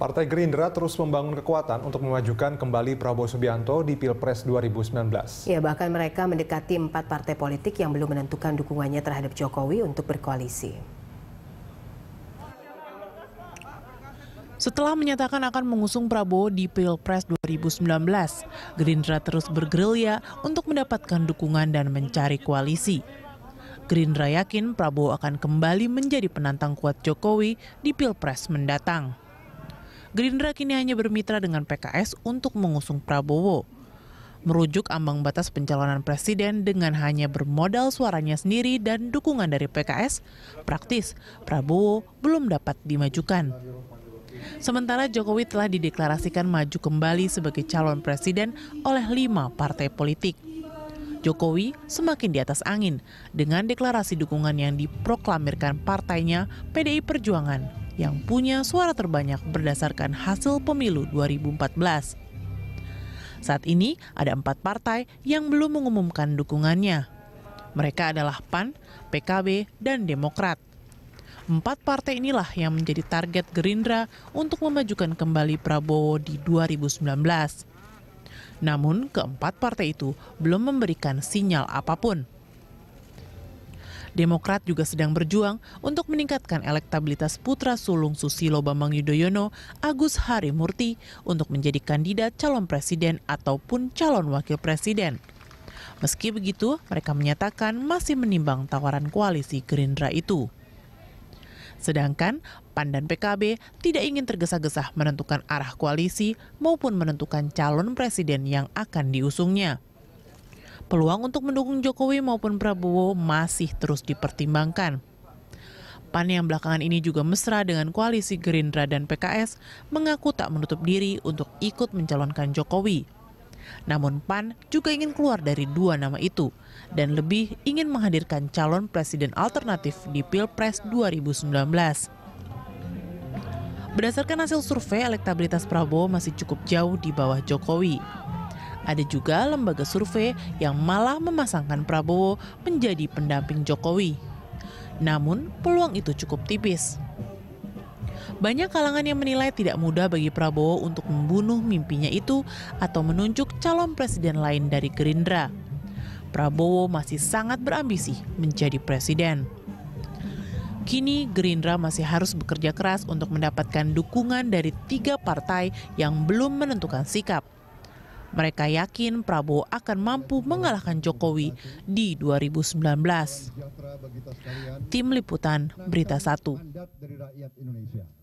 Partai Gerindra terus membangun kekuatan untuk memajukan kembali Prabowo Subianto di Pilpres 2019. Ya, bahkan mereka mendekati empat partai politik yang belum menentukan dukungannya terhadap Jokowi untuk berkoalisi. Setelah menyatakan akan mengusung Prabowo di Pilpres 2019, Gerindra terus bergerilya untuk mendapatkan dukungan dan mencari koalisi. Gerindra yakin Prabowo akan kembali menjadi penantang kuat Jokowi di Pilpres mendatang. Gerindra kini hanya bermitra dengan PKS untuk mengusung Prabowo. Merujuk ambang batas pencalonan presiden dengan hanya bermodal suaranya sendiri dan dukungan dari PKS, praktis Prabowo belum dapat dimajukan. Sementara Jokowi telah dideklarasikan maju kembali sebagai calon presiden oleh lima partai politik. Jokowi semakin di atas angin dengan deklarasi dukungan yang diproklamirkan partainya PDI Perjuangan yang punya suara terbanyak berdasarkan hasil pemilu 2014. Saat ini ada empat partai yang belum mengumumkan dukungannya. Mereka adalah PAN, PKB, dan Demokrat. Empat partai inilah yang menjadi target Gerindra untuk memajukan kembali Prabowo di 2019. Namun, keempat partai itu belum memberikan sinyal apapun. Demokrat juga sedang berjuang untuk meningkatkan elektabilitas putra sulung Susilo Bambang Yudhoyono, Agus Harimurti, untuk menjadi kandidat calon presiden ataupun calon wakil presiden. Meski begitu, mereka menyatakan masih menimbang tawaran koalisi Gerindra itu. Sedangkan PAN dan PKB tidak ingin tergesa-gesa menentukan arah koalisi maupun menentukan calon presiden yang akan diusungnya peluang untuk mendukung Jokowi maupun Prabowo masih terus dipertimbangkan. PAN yang belakangan ini juga mesra dengan koalisi Gerindra dan PKS mengaku tak menutup diri untuk ikut mencalonkan Jokowi. Namun PAN juga ingin keluar dari dua nama itu dan lebih ingin menghadirkan calon presiden alternatif di Pilpres 2019. Berdasarkan hasil survei, elektabilitas Prabowo masih cukup jauh di bawah Jokowi. Ada juga lembaga survei yang malah memasangkan Prabowo menjadi pendamping Jokowi. Namun, peluang itu cukup tipis. Banyak kalangan yang menilai tidak mudah bagi Prabowo untuk membunuh mimpinya itu atau menunjuk calon presiden lain dari Gerindra. Prabowo masih sangat berambisi menjadi presiden. Kini Gerindra masih harus bekerja keras untuk mendapatkan dukungan dari tiga partai yang belum menentukan sikap. Mereka yakin Prabowo akan mampu mengalahkan Jokowi di 2019. Tim Liputan Berita 1.